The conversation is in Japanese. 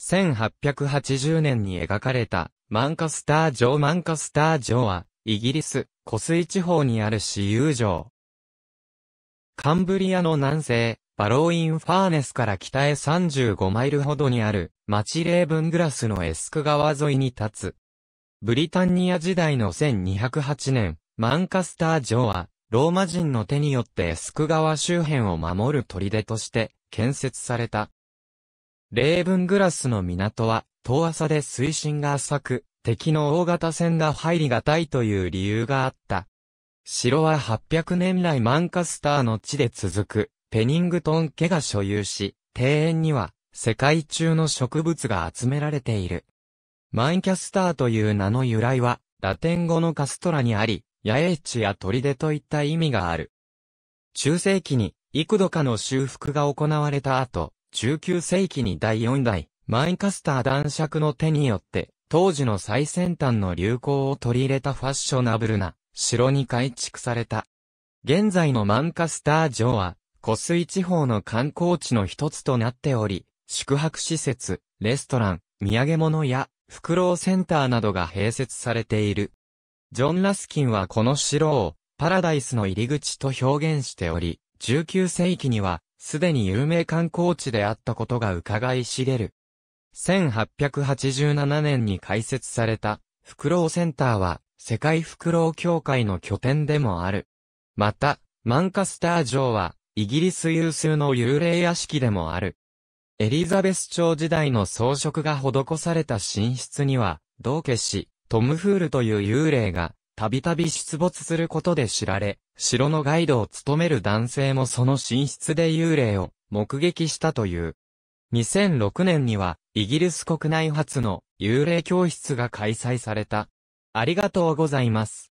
1880年に描かれた、マンカスター城マンカスター城は、イギリス、湖水地方にある私有城。カンブリアの南西、バローインファーネスから北へ35マイルほどにある、町レーブングラスのエスク川沿いに立つ。ブリタンニア時代の1208年、マンカスター城は、ローマ人の手によってエスク川周辺を守る砦として建設された。レーブングラスの港は、遠浅で水深が浅く、敵の大型船が入りがたいという理由があった。城は800年来マンカスターの地で続く、ペニングトン家が所有し、庭園には、世界中の植物が集められている。マンキャスターという名の由来は、ラテン語のカストラにあり、野営地や砦といった意味がある。中世紀に、幾度かの修復が行われた後、19世紀に第4代、マンカスター男爵の手によって、当時の最先端の流行を取り入れたファッショナブルな城に改築された。現在のマンカスター城は、湖水地方の観光地の一つとなっており、宿泊施設、レストラン、土産物や、フクロウセンターなどが併設されている。ジョン・ラスキンはこの城を、パラダイスの入り口と表現しており、19世紀には、すでに有名観光地であったことが伺い知れる。1887年に開設された、フクロウセンターは、世界フクロウ協会の拠点でもある。また、マンカスター城は、イギリス有数の幽霊屋敷でもある。エリザベス朝時代の装飾が施された寝室には、道化師、トムフールという幽霊が、たびたび出没することで知られ、城のガイドを務める男性もその寝室で幽霊を目撃したという。2006年には、イギリス国内初の幽霊教室が開催された。ありがとうございます。